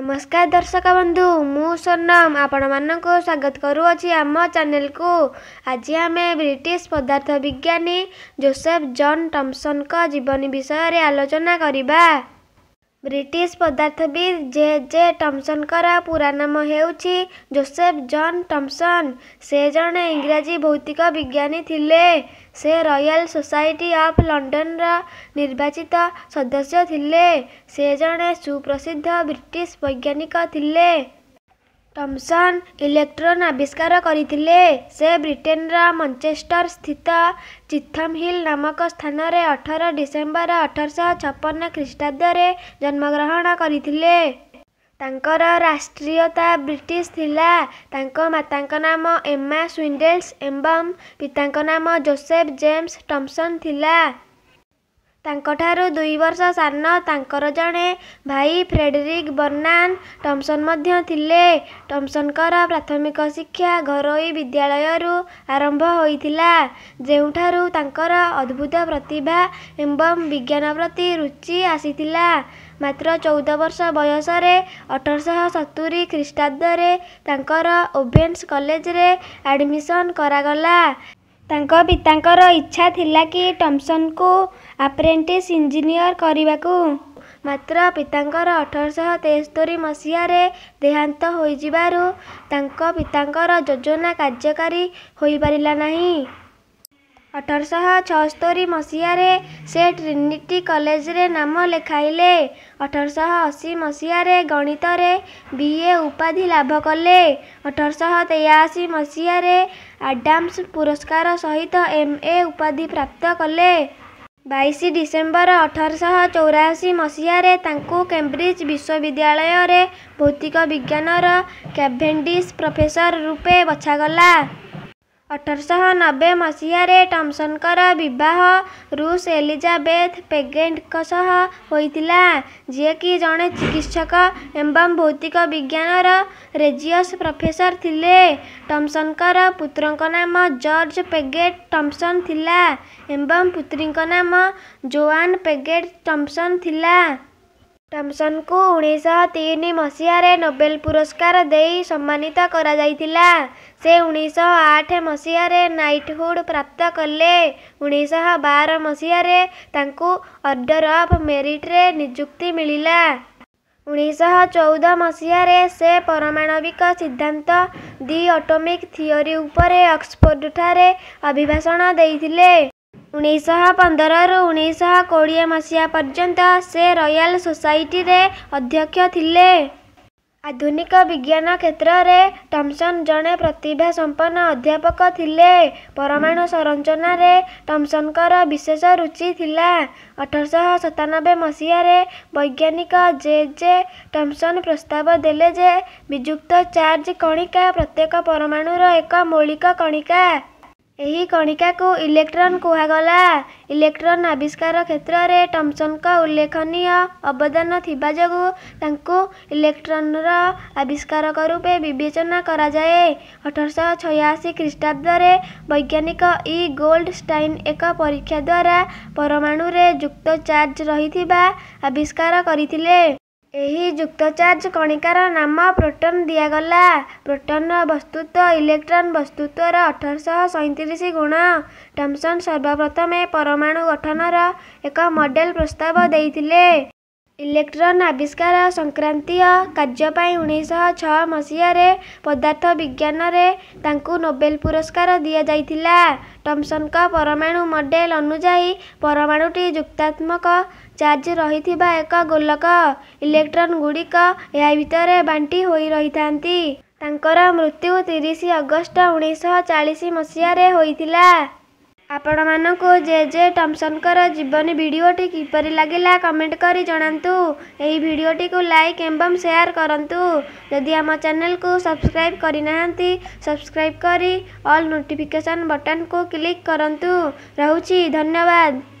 ନମସ୍କାର ଦର୍ଶକ ବନ୍ଧୁ ମୁଁ ସ୍ୱର୍ଣ୍ଣମ ଆପଣମାନଙ୍କୁ ସ୍ୱାଗତ କରୁଅଛି ଆମ ଚ୍ୟାନେଲକୁ ଆଜି ଆମେ ବ୍ରିଟିଶ ପଦାର୍ଥ ବିଜ୍ଞାନୀ ଜୋସେଫ ଜନ୍ ଟମ୍ପସନ୍ଙ୍କ ଜୀବନୀ ବିଷୟରେ ଆଲୋଚନା କରିବା ବ୍ରିଟିଶ ପଦାର୍ଥବିତ୍ ଜେ ଜେ ଟମସନଙ୍କର ପୂରା ନାମ ହେଉଛି ଜୋସେଫ୍ ଜନ୍ ଟମସନ୍ ସେ ଜଣେ ଇଂରାଜୀ ଭୌତିକ ବିଜ୍ଞାନୀ ଥିଲେ ସେ ରୟାଲ୍ ସୋସାଇଟି ଅଫ୍ ଲଣ୍ଡନର ନିର୍ବାଚିତ ସଦସ୍ୟ ଥିଲେ ସେ ଜଣେ ସୁପ୍ରସିଦ୍ଧ ବ୍ରିଟିଶ ବୈଜ୍ଞାନିକ ଥିଲେ ଟମସନ୍ ଇଲେକ୍ଟ୍ରୋନ୍ ଆବିଷ୍କାର କରିଥିଲେ ସେ ବ୍ରିଟେନ୍ର ମଞ୍ଚେଷ୍ଟର ସ୍ଥିତ ଚିଥମ୍ ହିଲ୍ ନାମକ ସ୍ଥାନରେ ଅଠର ଡିସେମ୍ବର ଅଠରଶହ ଛପନ ଖ୍ରୀଷ୍ଟାବ୍ଦରେ ଜନ୍ମଗ୍ରହଣ କରିଥିଲେ ତାଙ୍କର ରାଷ୍ଟ୍ରୀୟତା ବ୍ରିଟିଶ ଥିଲା ତାଙ୍କ ମାତାଙ୍କ ନାମ ଏମା ସ୍ୱିଣ୍ଡେଲ୍ସ ଏବଂ ପିତାଙ୍କ ନାମ ଜୋସେଫ୍ ଜେମ୍ସ ଟମ୍ସନ୍ ଥିଲା ତାଙ୍କଠାରୁ ଦୁଇ ବର୍ଷ ସାନ ତାଙ୍କର ଜଣେ ଭାଇ ଫ୍ରେଡେରିକ୍ ବର୍ନାନ୍ ଟମ୍ପସନ୍ ମଧ୍ୟ ଥିଲେ। ଟମ୍ପସନଙ୍କର ପ୍ରାଥମିକ ଶିକ୍ଷା ଘରୋଇ ବିଦ୍ୟାଳୟରୁ ଆରମ୍ଭ ହୋଇଥିଲା, ଯେଉଁଠାରୁ ତାଙ୍କର ଅଦ୍ଭୁତ ପ୍ରତିଭା ଏବଂ ବିଜ୍ଞାନ ପ୍ରତି ରୁଚି ଆସିଥିଲା। ମାତ୍ର ଚଉଦ ବର୍ଷ ବୟସରେ ଅଠରଶହ ଶହ ସତୁରି ଖ୍ରୀଷ୍ଟାବ୍ଦରେ ତାଙ୍କର ଓଭେନ୍ସ କଲେଜରେ ଆଡ଼ମିସନ୍ କରାଗଲା। ତାଙ୍କ ପିତାଙ୍କର ଇଚ୍ଛା ଥିଲା କି ଟମ୍ପସନ୍ଙ୍କୁ ଆପ୍ରେଣ୍ଟିସ୍ ଇଞ୍ଜିନିୟର କରିବାକୁ ମାତ୍ର ପିତାଙ୍କର ଅଠରଶହ ତେସ୍ତୋରି ମସିହାରେ ଦେହାନ୍ତ ହୋଇଯିବାରୁ ତାଙ୍କ ପିତାଙ୍କର ଯୋଜନା କାର୍ଯ୍ୟକାରୀ ହୋଇପାରିଲା ନାହିଁ ଅଠରଶହ ଛଅସ୍ତରୀ ମସିହାରେ ସେ ଟ୍ରିନିଟି କଲେଜରେ ନାମ ଲେଖାଇଲେ ଅଠରଶହ ଅଶୀ ମସିହାରେ ଗଣିତରେ ବି ଏ ଉପାଧି ଲାଭ କଲେ ଅଠରଶହ ତେୟାଅଶୀ ମସିହାରେ ଆଡାମ୍ସ ପୁରସ୍କାର ସହିତ ଏମ୍ ଏ ଉପାଧି ପ୍ରାପ୍ତ କଲେ ବାଇଶ ଡିସେମ୍ବର ଅଠରଶହ ଚଉରାଅଶୀ ମସିହାରେ ତାଙ୍କୁ କେମ୍ବ୍ରିଜ୍ ବିଶ୍ୱବିଦ୍ୟାଳୟରେ ଭୌତିକ ବିଜ୍ଞାନର କ୍ୟାଭେଣ୍ଡିସ୍ ପ୍ରଫେସର ରୂପେ ବଛାଗଲା अठरश नबे मसीह टमसन बह रुष एलिजाबेथ पेगेट होता जिकि जड़े चिकित्सक एवं भौतिक विज्ञान रेजिस् प्रफेसर थे टमसन पुत्र जर्ज पेगेट टमसन एवं पुत्री नाम जोआन पेगेट टमसन थिला ଟମ୍ପସନ୍ଙ୍କୁ ଉଣେଇଶହ ତିନି ମସିହାରେ ନୋବେଲ ପୁରସ୍କାର ଦେଇ ସମ୍ମାନିତ କରାଯାଇଥିଲା ସେ ଉଣେଇଶହ ଆଠ ମସିହାରେ ନାଇଟହୁଡ଼ ପ୍ରାପ୍ତ କଲେ ଉଣେଇଶହ ବାର ମସିହାରେ ତାଙ୍କୁ ଅର୍ଡ଼ର ଅଫ୍ ମେରିଟ୍ରେ ନିଯୁକ୍ତି ମିଳିଲା ଉଣେଇଶହ ଚଉଦ ମସିହାରେ ସେ ପରମାଣବିକ ସିଦ୍ଧାନ୍ତ ଦି ଅଟୋମିକ୍ ଥିଓରି ଉପରେ ଅକ୍ସଫୋର୍ଡ଼ଠାରେ ଅଭିଭାଷଣ ଦେଇଥିଲେ ଉଣେଇଶହ ପନ୍ଦରରୁ ଉଣେଇଶହ କୋଡ଼ିଏ ମସିହା ପର୍ଯ୍ୟନ୍ତ ସେ ରୟାଲ ସୋସାଇଟିରେ ଅଧ୍ୟକ୍ଷ ଥିଲେ ଆଧୁନିକ ବିଜ୍ଞାନ କ୍ଷେତ୍ରରେ ଟମ୍ସନ୍ ଜଣେ ପ୍ରତିଭା ସମ୍ପନ୍ନ ଅଧ୍ୟାପକ ଥିଲେ ପରମାଣୁ ସଂରଚନାରେ ଟମ୍ସନ୍ଙ୍କର ବିଶେଷ ରୁଚି ଥିଲା ଅଠରଶହ ସତାନବେ ମସିହାରେ ବୈଜ୍ଞାନିକ ଜେ ଜେ ଟମ୍ସନ୍ ପ୍ରସ୍ତାବ ଦେଲେ ଯେ ବିଯୁକ୍ତ ଚାର୍ଜ କଣିକା ପ୍ରତ୍ୟେକ ପରମାଣୁର ଏକ ମୌଳିକ କଣିକା कणिका को कणिक इलेक्ट्रन् कुगला इलेक्ट्रन आविष्कार क्षेत्र रे क्षेत्रले का उल्लेखनीय अवदानु त इलेक्ट्रन र विवेचना करा जाए 1886 सयासी ख्रिस्टाब्दर वैज्ञानिक ई गोल्डस्टाइन एक द्वारा परमाणु रे जुक्त चार्ज रहि आविष्कार गरि ଏହି ଯୁକ୍ତ ଚାର୍ଜ କଣିକାର ନାମ ପ୍ରୋଟନ୍ ଦିଆଗଲା ପ୍ରୋଟନ୍ର ବସ୍ତୁତ୍ୱ ଇଲେକ୍ଟ୍ରନ୍ ବସ୍ତୁତ୍ୱର ଅଠରଶହ ସଇଁତିରିଶ ଗୁଣ ଟମ୍ପସନ୍ ସର୍ବପ୍ରଥମେ ପରମାଣୁ ଗଠନର ଏକ ମଡ଼େଲ ପ୍ରସ୍ତାବ ଦେଇଥିଲେ इलेक्ट्रोन आविष्कार संक्रान्त कर्ज्यो उन्नाइस छ मसहार पदारर्थ विज्ञान नोबेल पुरस्कार दिइजा टम्सनको परमाणु मडेल् परमाणुटी जुक्तात्मक चार्ज रहि गोलक इलेक्ट्रन गुडिक यहाँभित्र बाटी तृत्युतिस अगस्त उन्स चालिस मसहारे हुन्छ ଆପଣମାନଙ୍କୁ ଜେ ଜେ ଟମ୍ପସନଙ୍କର ଜୀବନୀ ଭିଡ଼ିଓଟି କିପରି ଲାଗିଲା କମେଣ୍ଟ କରି ଜଣାନ୍ତୁ ଏହି ଭିଡ଼ିଓଟିକୁ ଲାଇକ୍ ଏବଂ ସେୟାର କରନ୍ତୁ ଯଦି ଆମ ଚ୍ୟାନେଲକୁ ସବସ୍କ୍ରାଇବ୍ କରିନାହାନ୍ତି ସବସ୍କ୍ରାଇବ୍ କରି ଅଲ୍ ନୋଟିଫିକେସନ୍ ବଟନକୁ କ୍ଲିକ୍ କରନ୍ତୁ ରହୁଛି ଧନ୍ୟବାଦ